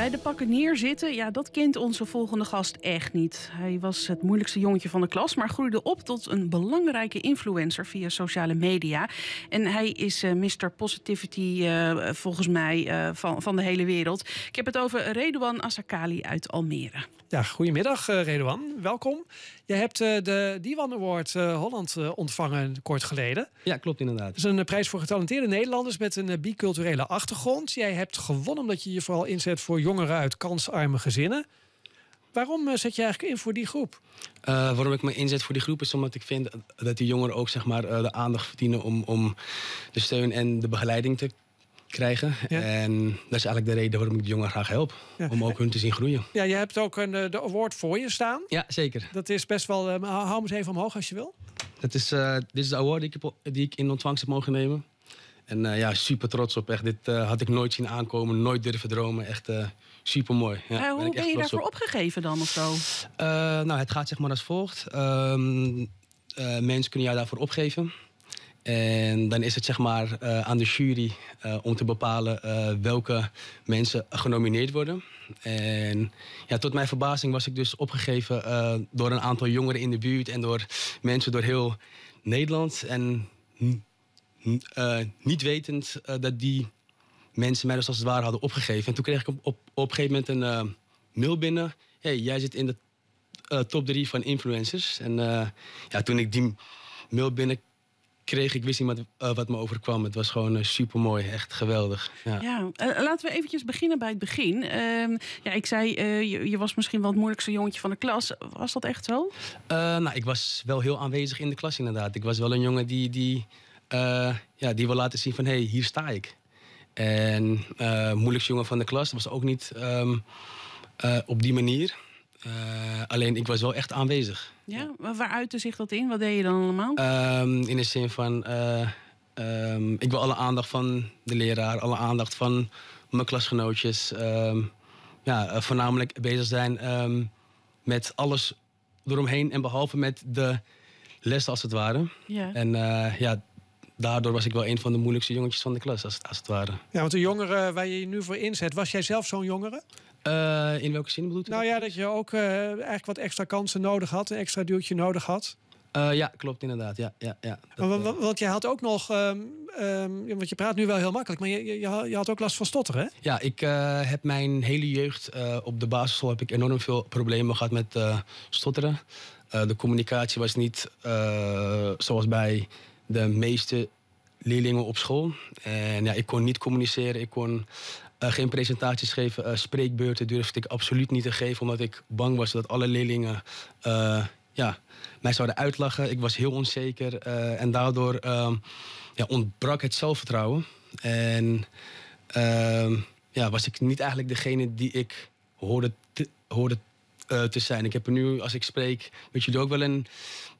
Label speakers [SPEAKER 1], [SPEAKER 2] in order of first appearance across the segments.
[SPEAKER 1] Bij de pakken neerzitten, ja, dat kent onze volgende gast echt niet. Hij was het moeilijkste jongetje van de klas, maar groeide op tot een belangrijke influencer via sociale media. En hij is eh, Mr. Positivity, eh, volgens mij, eh, van, van de hele wereld. Ik heb het over Redouan Asakali uit Almere.
[SPEAKER 2] Ja, goedemiddag Redouan, welkom. Je hebt de Diwan Award Holland ontvangen kort geleden. Ja, klopt inderdaad. Het is een prijs voor getalenteerde Nederlanders met een biculturele achtergrond. Jij hebt gewonnen omdat je je vooral inzet voor jongeren jongeren uit kansarme gezinnen. Waarom eh, zet je eigenlijk in voor die groep? Eh, waarom ik me inzet voor die groep is omdat ik vind dat die jongeren ook zeg maar, eh, de aandacht
[SPEAKER 3] verdienen om, om de steun en de begeleiding te krijgen. En dat is eigenlijk de reden waarom ik de jongeren graag help. Om ook hun te zien groeien.
[SPEAKER 2] Ja, je hebt ook een, de award voor je staan. Ja, zeker. Dat is best wel... Uh, hou hem eens even omhoog als je wil.
[SPEAKER 3] Dat is, dit is de award die ik, die ik in ontvangst heb mogen nemen. En eh, ja, super trots op. Echt, dit eh, had ik nooit zien aankomen, nooit durven dromen. Echt eh, super mooi. Ja, hoe ben, je daarvoor
[SPEAKER 1] opgegeven dan of zo?
[SPEAKER 3] nou, het gaat zeg maar als volgt. Ehm, mensen kunnen jou daarvoor opgeven. En dan is het zeg maar aan de jury om te bepalen welke mensen genomineerd worden. En ja, tot mijn verbazing was ik dus opgegeven door een aantal jongeren in de buurt en door mensen door heel Nederland. En Hm. Eh, niet wetend eh, dat die mensen mij dus als het ware hadden opgegeven. En toen kreeg ik op, op, een gegeven moment een eh, mail binnen. hey, jij zit in de top drie van influencers. En ja, toen ik die mail binnen kreeg, ik wist niet wat, wat me overkwam. Het was gewoon super mooi, echt geweldig. Ja,
[SPEAKER 1] ja laten we eventjes beginnen bij het begin. Ehm, ja, ik zei, je, je, was misschien wel het moeilijkste jongetje van de klas. Was dat echt zo?
[SPEAKER 3] nou, ik was wel heel aanwezig in de klas inderdaad. Ik was wel een jongen die, die eh, ja, die wil laten zien van hé, hey, hier sta ik. En uh, moeilijkste jongen van de klas, dat was ook niet ehm, eh, op die manier. alleen ik was wel echt aanwezig.
[SPEAKER 1] Ja, waar uitte zich dat in? Wat deed je dan allemaal?
[SPEAKER 3] Ehm, in de zin van, ehm, ik wil alle aandacht van de leraar, alle aandacht van mijn klasgenootjes. ja, voornamelijk bezig zijn met alles eromheen en behalve met de les als het ware. Ja. En uh, ja, daardoor was ik wel een van de moeilijkste jongetjes van de klas, als, als het ware.
[SPEAKER 2] Ja, want de jongeren waar je je nu voor inzet, was jij zelf zo'n jongere? Eh, in welke zin bedoelt u? Nou ja, dat je ook eh, eigenlijk wat extra kansen nodig had, een extra duwtje nodig had. Eh, ja, klopt inderdaad. Ja, ja, ja. want, want, had ook nog, ehm, ehm, want je praat nu wel heel makkelijk, maar je, je, je had ook last van stotteren. Hè? Ja,
[SPEAKER 3] ik heb mijn hele jeugd op de basisschool heb ik enorm veel problemen gehad met stotteren. de communicatie was niet zoals bij de meeste leerlingen op school. En ja, ik kon niet communiceren, ik kon eh, geen presentaties geven. Uh, spreekbeurten durfde ik absoluut niet te geven, omdat ik bang was dat alle leerlingen eh, ja, mij zouden uitlachen. Ik was heel onzeker en daardoor ehm, ja, ontbrak het zelfvertrouwen. En ehm, ja, was ik niet eigenlijk degene die ik hoorde te, hoorde, te zijn. Ik heb er nu, als ik spreek, met jullie ook wel een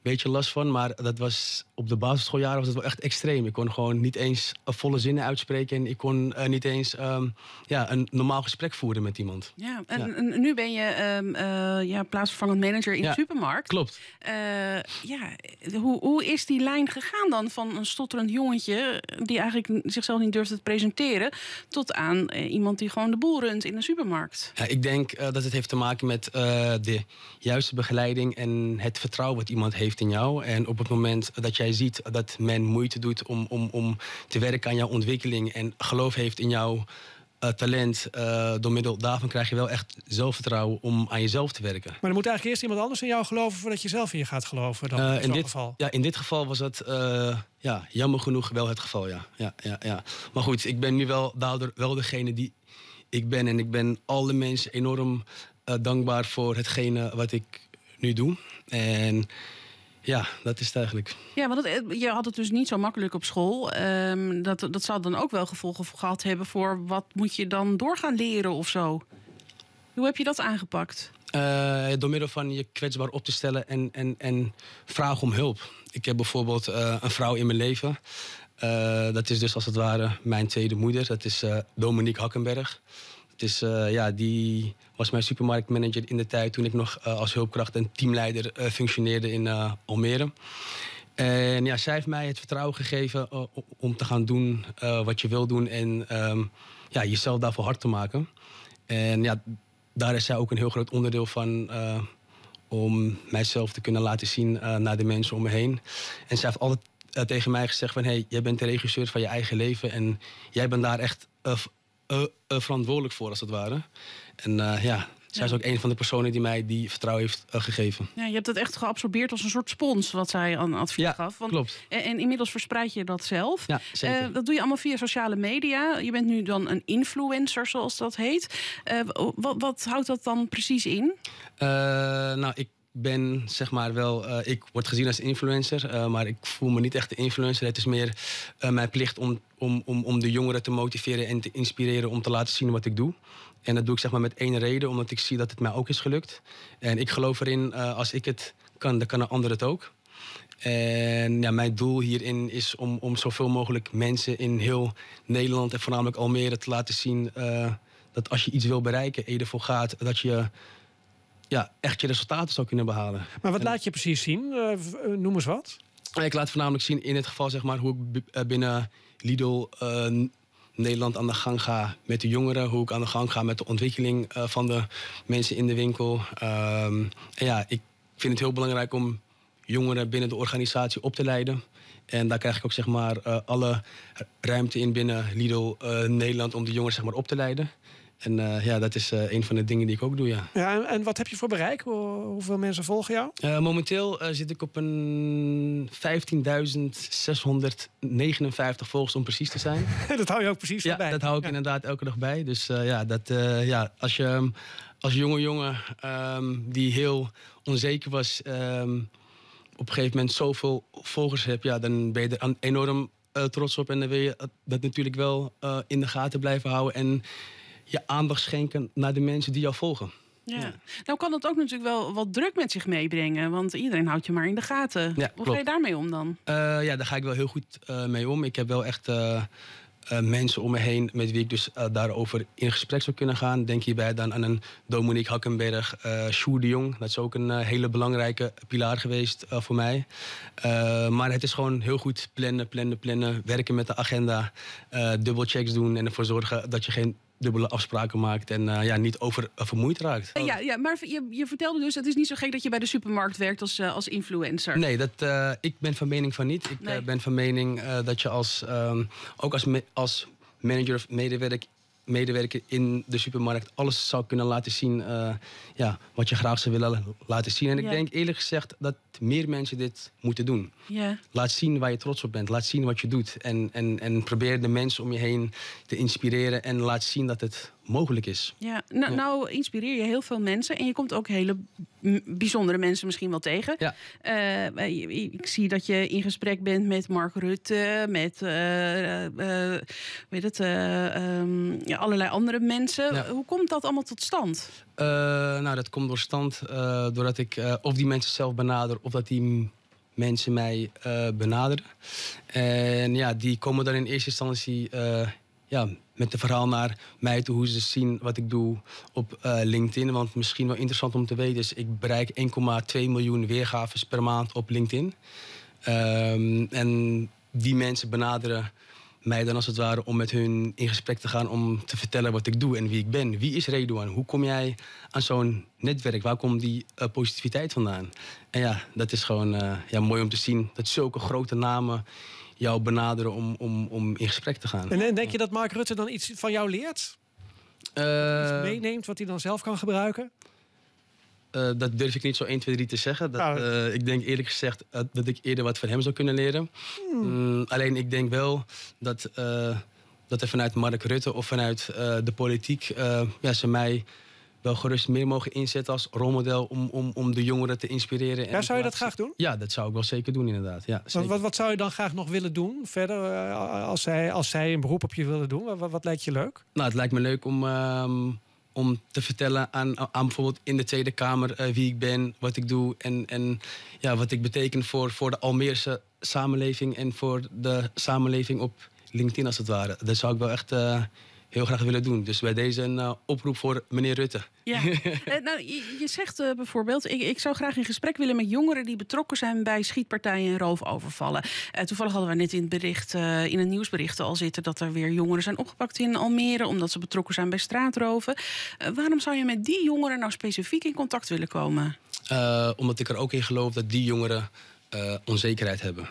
[SPEAKER 3] beetje last van. Maar dat was op de basisschooljaren was dat wel echt extreem. Ik kon gewoon niet eens eh, volle zinnen uitspreken. En ik kon eh, niet eens ehm, ja, een normaal gesprek voeren met iemand.
[SPEAKER 1] Ja, en, nu ben je um, uh, ja, plaatsvervangend manager in de supermarkt. Klopt. ja, hoe, hoe is die lijn gegaan dan van een stotterend jongetje... die eigenlijk zichzelf niet durfde te presenteren... tot aan iemand die gewoon de boel runt in de supermarkt?
[SPEAKER 3] Ja, ik denk dat het heeft te maken met de juiste begeleiding... en het vertrouwen wat iemand heeft in jou. En op het moment dat jij ziet dat men moeite doet om, om, om te werken aan jouw ontwikkeling en geloof heeft in jouw eh, talent, eh, door middel daarvan krijg je wel echt zelfvertrouwen om aan jezelf te werken.
[SPEAKER 2] Maar er moet eigenlijk eerst iemand anders in jou geloven voordat je zelf in je gaat geloven. Dan eh, in, dit geval.
[SPEAKER 3] Ja, in dit geval was dat ja, jammer genoeg wel het geval. Ja. Ja, ja, ja. Maar goed, ik ben nu wel, daardoor wel degene die ik ben. En ik ben alle mensen enorm dankbaar voor hetgene wat ik nu doe. En ja, dat is het eigenlijk.
[SPEAKER 1] Ja, want eh, je had het dus niet zo makkelijk op school. Ehm, dat, dat zou dan ook wel gevolgen gehad hebben voor wat moet je dan door gaan leren of zo. Hoe heb je dat aangepakt?
[SPEAKER 3] Eh, door middel van je kwetsbaar op te stellen en, en, en vragen om hulp. Ik heb bijvoorbeeld eh, een vrouw in mijn leven. dat is dus als het ware mijn tweede moeder. Dat is Dominique Hakkenberg. Dus eh, ja, die was mijn supermarktmanager in de tijd toen ik nog eh, als hulpkracht en teamleider eh, functioneerde in Almere. En ja, zij heeft mij het vertrouwen gegeven om te gaan doen wat je wil doen en ehm, ja, jezelf daarvoor hard te maken. En ja, daar is zij ook een heel groot onderdeel van om mijzelf te kunnen laten zien naar de mensen om me heen. En zij heeft altijd tegen mij gezegd van... hé, hey, jij bent de regisseur van je eigen leven... en jij bent daar echt eh, eh, verantwoordelijk voor, als het ware. En eh, ja, zij is ook een van de personen die mij die vertrouwen heeft gegeven.
[SPEAKER 1] Ja, je hebt dat echt geabsorbeerd als een soort spons wat zij aan advies gaf. Want, klopt. En, inmiddels verspreid je dat zelf. Ja, dat doe je allemaal via sociale media. Je bent nu dan een influencer, zoals dat heet. wat, wat, houdt dat dan precies in?
[SPEAKER 3] nou, ik ben zeg maar wel, eh, ik word gezien als influencer, eh, maar ik voel me niet echt de influencer. Het is meer eh, mijn plicht om, om, om, om de jongeren te motiveren en te inspireren om te laten zien wat ik doe. En dat doe ik zeg maar met één reden, omdat ik zie dat het mij ook is gelukt. En ik geloof erin, als ik het kan, dan kan een ander het ook. En ja, mijn doel hierin is om, om zoveel mogelijk mensen in heel Nederland en voornamelijk Almere te laten zien dat als je iets wil bereiken, Ede gaat, dat je ja, echt je resultaten zou kunnen behalen. Maar wat laat je precies zien? Eh, eh, noem eens wat. Ik laat voornamelijk zien in het geval zeg maar, hoe ik eh, binnen Lidl Nederland aan de gang ga met de jongeren. Hoe ik aan de gang ga met de ontwikkeling van de mensen in de winkel. Ehm, en ja, ik vind het heel belangrijk om jongeren binnen de organisatie op te leiden. En daar krijg ik ook zeg maar, alle ruimte in binnen Lidl Nederland om de jongeren zeg maar, op te leiden. En eh, ja, dat is uh, een van de dingen die ik ook doe, ja.
[SPEAKER 2] ja en, wat heb je voor bereik? hoeveel mensen volgen jou?
[SPEAKER 3] Eh, momenteel zit ik op een 15.659 volgers om precies te zijn. dat hou je ook precies ja, bij. dat hou ik inderdaad elke dag bij. Dus ja, dat, ja, als je ehm, als jonge jongen ehm, die heel onzeker was... Ehm, op een gegeven moment zoveel volgers hebt... Ja, dan ben je er enorm trots op. En dan wil je dat natuurlijk wel in de gaten blijven houden... En, je aandacht schenken naar de mensen die jou volgen.
[SPEAKER 1] Ja. Nou kan dat ook natuurlijk wel wat druk met zich meebrengen. Want iedereen houdt je maar in de gaten. Ja, Hoe ga je daarmee om dan?
[SPEAKER 3] Eh, ja, daar ga ik wel heel goed eh, mee om. Ik heb wel echt eh, mensen om me heen met wie ik dus daarover in gesprek zou kunnen gaan. Denk hierbij dan aan een Dominique Hakkenberg, uh, de Jong. Dat is ook een hele belangrijke pilaar geweest voor mij. maar het is gewoon heel goed plannen, plannen, plannen. Werken met de agenda. dubbelchecks doen en ervoor zorgen dat je geen dubbele afspraken maakt en eh, ja, niet over, eh, vermoeid raakt. Eh,
[SPEAKER 1] ja, ja maar je, je vertelde dus, het is niet zo gek dat je bij de supermarkt werkt als, als influencer. Nee,
[SPEAKER 3] dat, ik ben van mening van niet. Ik ben van mening dat je als, ehm, ook als, als manager of medewerker medewerker in de supermarkt alles zou kunnen laten zien ja, wat je graag zou willen laten zien. En ik denk eerlijk gezegd dat meer mensen dit moeten doen. Laat zien waar je trots op bent. Laat zien wat je doet. En, en, en probeer de mensen om je heen te inspireren. En laat zien dat het mogelijk is.
[SPEAKER 1] Ja. Nou, nou inspireer je heel veel mensen. En je komt ook hele bijzondere mensen misschien wel tegen. Ja. Eh, eh, ik zie dat je in gesprek bent met Mark Rutte. Met weet eh, het, ehm, ja, allerlei andere mensen. Hoe komt dat allemaal tot stand?
[SPEAKER 3] nou, dat komt door stand doordat ik of die mensen zelf benader of dat die mensen mij eh, benaderen. En ja, die komen dan in eerste instantie eh, ja, met een verhaal naar mij toe, hoe ze zien wat ik doe op eh, LinkedIn. Want misschien wel interessant om te weten is, ik bereik 1,2 miljoen weergaves per maand op LinkedIn. Ehm, en die mensen benaderen mij dan als het ware om met hun in gesprek te gaan om te vertellen wat ik doe en wie ik ben. Wie is Redouan? Hoe kom jij aan zo'n netwerk? Waar komt die eh, positiviteit vandaan? En ja, dat is gewoon eh, ja, mooi om te zien dat zulke grote namen jou benaderen om, om, om in gesprek te gaan. En denk je dat
[SPEAKER 2] Mark Rutte dan iets van jou leert? Uh, meeneemt wat hij dan zelf kan gebruiken?
[SPEAKER 3] Eh, dat durf ik niet zo 1, 2, 3 te zeggen. Dat, nou. eh, ik denk eerlijk gezegd eh, dat ik eerder wat van hem zou kunnen leren. Hmm. Mm, alleen ik denk wel dat, dat er vanuit Mark Rutte of vanuit de politiek ja, ze mij wel gerust meer mogen inzetten als rolmodel om, om, om de jongeren te inspireren. En zou je dat graag doen? Ja, dat zou ik wel zeker doen, inderdaad. Ja, Wat,
[SPEAKER 2] wat, zou je dan graag nog willen doen verder als zij, als zij een beroep op je willen doen? Wat, lijkt je leuk? Nou, het lijkt me leuk om.
[SPEAKER 3] Ehm, om te vertellen aan, aan bijvoorbeeld in de Tweede Kamer eh, wie ik ben, wat ik doe en, en ja, wat ik betekent voor, voor de Almeerse samenleving en voor de samenleving op LinkedIn als het ware. Daar zou ik wel echt eh, heel graag willen doen. Dus bij deze een eh, oproep voor meneer Rutte.
[SPEAKER 1] Ja, eh, nou, je, zegt eh, bijvoorbeeld, ik, ik, zou graag in gesprek willen met jongeren die betrokken zijn bij schietpartijen en roofovervallen. Uh, toevallig hadden we net in het bericht, in het nieuwsbericht al zitten dat er weer jongeren zijn opgepakt in Almere omdat ze betrokken zijn bij straatroven. waarom zou je met die jongeren nou specifiek in contact willen komen?
[SPEAKER 3] omdat ik er ook in geloof dat die jongeren onzekerheid hebben.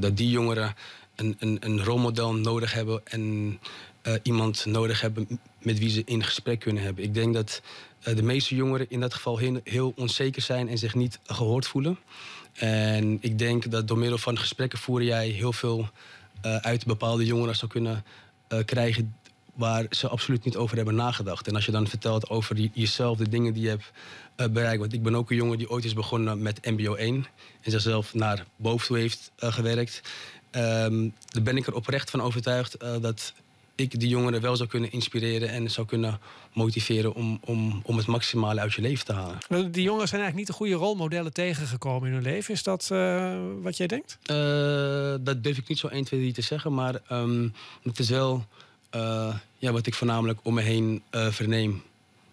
[SPEAKER 3] dat die jongeren een, een, een rolmodel nodig hebben en eh, iemand nodig hebben met wie ze in gesprek kunnen hebben. Ik denk dat eh, de meeste jongeren in dat geval heel, onzeker zijn en zich niet gehoord voelen. En ik denk dat door middel van gesprekken voeren jij heel veel eh, uit bepaalde jongeren zou kunnen krijgen waar ze absoluut niet over hebben nagedacht. En als je dan vertelt over jezelf, de dingen die je hebt bereikt. Want ik ben ook een jongen die ooit is begonnen met MBO 1 en zichzelf naar boven toe heeft gewerkt. Um, daar ben ik er oprecht van overtuigd dat ik die jongeren wel zou kunnen inspireren en zou kunnen motiveren om, om, om het maximale uit je leven te halen.
[SPEAKER 2] Nou, die jongeren zijn eigenlijk niet de goede rolmodellen tegengekomen in hun leven. Is dat eh, wat jij denkt? Eh, dat durf ik niet zo 1,
[SPEAKER 3] 2, 3 te zeggen, maar um, het is wel eh, ja, wat ik voornamelijk om me heen verneem.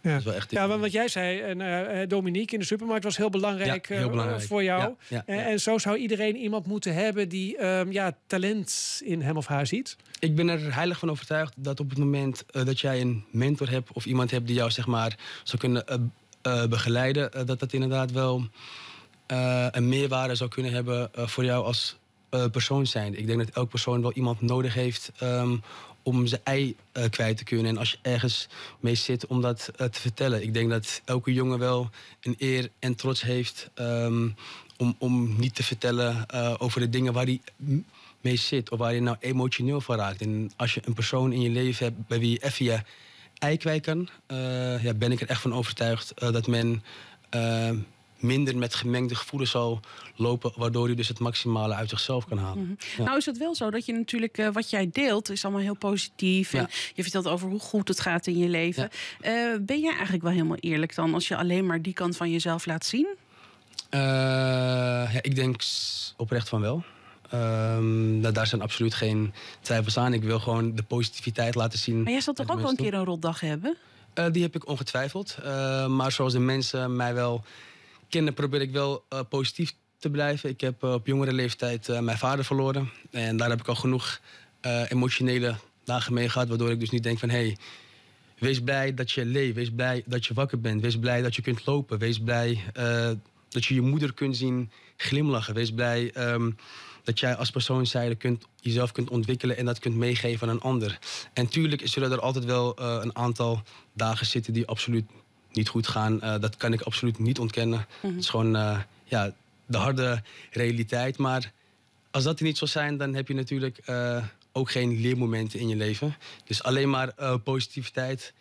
[SPEAKER 3] Ja, wel echt
[SPEAKER 2] ja wat jij zei, en, eh, eh, Dominique in de supermarkt was heel belangrijk, eh, voor jou. Ja, en, en, zo zou iedereen iemand moeten hebben die ehm, ja, talent in hem of haar ziet. Ik ben er heilig van overtuigd dat op het moment dat jij een mentor
[SPEAKER 3] hebt of iemand hebt die jou zeg maar zou kunnen begeleiden, dat dat inderdaad wel een meerwaarde zou kunnen hebben voor jou als eh, persoon zijn. Ik denk dat elk persoon wel iemand nodig heeft ehm, om zijn ei eh, kwijt te kunnen. En als je ergens mee zit om dat eh, te vertellen. Ik denk dat elke jongen wel een eer en trots heeft ehm, om, om niet te vertellen over de dingen waar hij mee zit. Of waar je nou emotioneel van raakt. En als je een persoon in je leven hebt bij wie je even je ei kwijt kan, ja, ben ik er echt van overtuigd dat men ehm, minder met gemengde gevoelens zal lopen, waardoor u dus het maximale uit zichzelf kan halen.
[SPEAKER 1] Mhm. Nou is het wel zo dat je natuurlijk eh, wat jij deelt is allemaal heel positief. Ja. En je vertelt over hoe goed het gaat in je leven. Eh, ben jij eigenlijk wel helemaal eerlijk dan als je alleen maar die kant van jezelf laat zien?
[SPEAKER 3] Eh, ja, ik denk oprecht van wel. Ehm, nou, daar zijn absoluut geen twijfels aan. Ik wil gewoon de positiviteit laten zien. Maar jij zal toch ook wel een keer
[SPEAKER 1] een rotdag hebben?
[SPEAKER 3] die heb ik ongetwijfeld. maar zoals de mensen mij wel kinderen probeer ik wel eh, positief te blijven. Ik heb eh, op jongere leeftijd eh, mijn vader verloren. En daar heb ik al genoeg emotionele dagen mee gehad. Waardoor ik dus niet denk van hé, hey, wees blij dat je leeft. Wees blij dat je wakker bent. Wees blij dat je kunt lopen. Wees blij dat je je moeder kunt zien glimlachen. Wees blij ehm, dat jij als persoon kunt, jezelf kunt ontwikkelen en dat kunt meegeven aan een ander. En tuurlijk zullen er altijd wel een aantal dagen zitten die absoluut niet goed gaan. Eh, dat kan ik absoluut niet ontkennen. Mhm. Het is gewoon eh, ja, de harde realiteit. Maar als dat er niet zou zijn, dan heb je natuurlijk eh, ook geen leermomenten in je leven. Dus alleen maar positiviteit.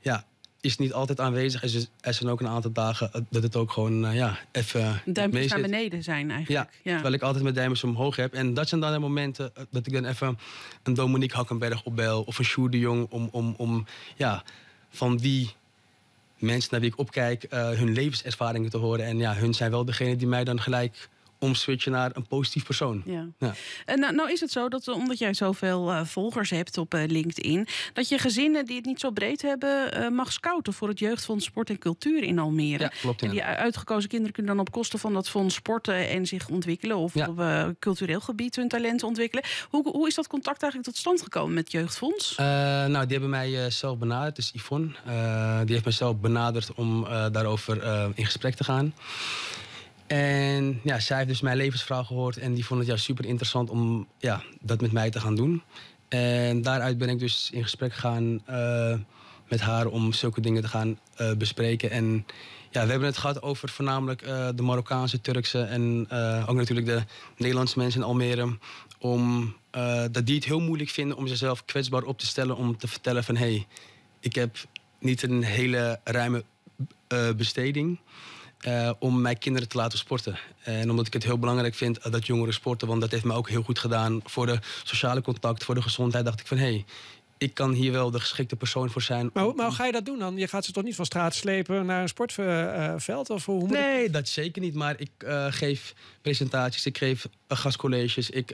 [SPEAKER 3] Ja, is niet altijd aanwezig. Er zijn ook een aantal dagen dat het ook gewoon ja, even. Duimpjes naar
[SPEAKER 1] beneden zijn eigenlijk. Ja, Terwijl
[SPEAKER 3] ik altijd mijn duimpjes omhoog heb. En dat zijn dan de momenten dat ik dan even een Dominique Hakkenberg opbel. Of een Sjoerd Jong. Om, om, om ja, van die mensen naar wie ik opkijk, eh, hun levenservaringen te horen. En ja, hun zijn wel degene die mij dan gelijk om switchen naar een positief persoon.
[SPEAKER 1] Ja. nou, nou, is het zo dat eh, omdat jij zoveel eh, volgers hebt op eh, LinkedIn, dat je gezinnen die het niet zo breed hebben, mag scouten voor het Jeugdfonds Sport en Cultuur in Almere. Ja, klopt. En die uitgekozen kinderen kunnen dan op kosten van dat fonds sporten en zich ontwikkelen of op cultureel gebied hun talenten ontwikkelen. Hoe, hoe is dat contact eigenlijk tot stand gekomen met Jeugdfonds?
[SPEAKER 3] nou, die hebben mij zelf benaderd, dus Yvonne. die heeft mij zelf benaderd om daarover in gesprek te gaan. En ja, zij heeft dus mijn levensvrouw gehoord en die vond het ja, super interessant om ja, dat met mij te gaan doen. En daaruit ben ik dus in gesprek gegaan eh, met haar om zulke dingen te gaan eh, bespreken. En ja, we hebben het gehad over voornamelijk eh, de Marokkaanse, Turkse en ook natuurlijk de Nederlandse mensen in Almere. Om, dat die het heel moeilijk vinden om zichzelf kwetsbaar op te stellen. Om te vertellen van hé, hey, ik heb niet een hele ruime besteding. Eh, om mijn kinderen te laten sporten. En omdat ik het heel belangrijk vind eh, dat jongeren sporten, want dat heeft me ook heel goed gedaan voor de
[SPEAKER 2] sociale contact, voor de gezondheid, dacht ik van hé, hey, ik kan hier wel de geschikte persoon voor zijn. Maar, hoe, maar ga je dat doen dan? Je gaat ze toch niet van straat slepen naar een sportveld? Eh, of hoe nee, dat zeker niet. Maar ik geef presentaties, ik geef gastcolleges, ik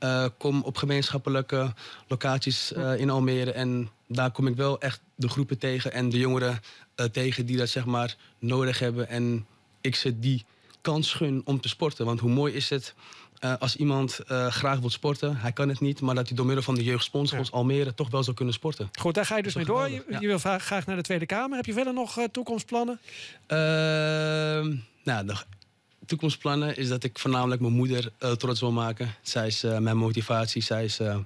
[SPEAKER 3] eh, kom op gemeenschappelijke locaties eh, in Almere. En daar kom ik wel echt de groepen tegen en de jongeren eh, tegen die dat zeg maar nodig hebben. En ik ze die kans gun om te sporten. Want hoe mooi is het als iemand graag wil sporten, hij kan het niet, maar dat hij door middel van de jeugdsponsors Almere toch wel zou kunnen sporten.
[SPEAKER 2] Goed, daar ga je dus mee door. Je, je, wil graag naar de Tweede Kamer. Heb je verder nog toekomstplannen? Ehm,
[SPEAKER 3] nou, nog toekomstplannen is dat ik voornamelijk mijn moeder eh, trots wil maken. Zij is eh, mijn motivatie, zij is eh,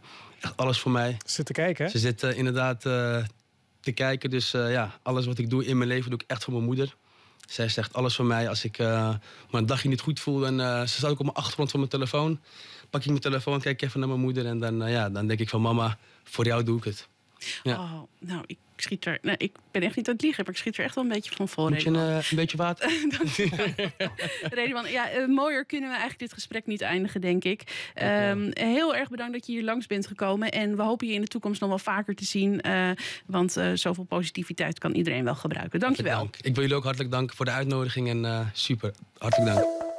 [SPEAKER 3] echt alles voor mij. Ze zit te kijken, hè? Ze zit inderdaad te kijken. Dus ja, alles wat ik doe in mijn leven doe ik echt voor mijn moeder. Zij zegt alles voor mij. Als ik maar een dagje niet goed voel, dan ze staat ook op mijn achtergrond van mijn telefoon. Pak ik mijn telefoon, kijk even naar mijn moeder en dan, ja, dan denk ik van mama, voor jou doe ik het.
[SPEAKER 1] Ja. Oh, nou, ik schiet er. Nou, ik ben echt niet aan het liegen, maar ik schiet er echt wel een beetje van vol. een,
[SPEAKER 3] eh, een, beetje water?
[SPEAKER 1] Redeman, ja, eh, mooier kunnen we eigenlijk dit gesprek niet eindigen, denk ik. Ehm, heel erg bedankt dat je hier langs bent gekomen. En we hopen je in de toekomst nog wel vaker te zien. Uh, want zoveel positiviteit kan iedereen wel gebruiken. Dankjewel. Dank.
[SPEAKER 3] Ik wil jullie ook hartelijk danken voor de uitnodiging. En super, hartelijk dank.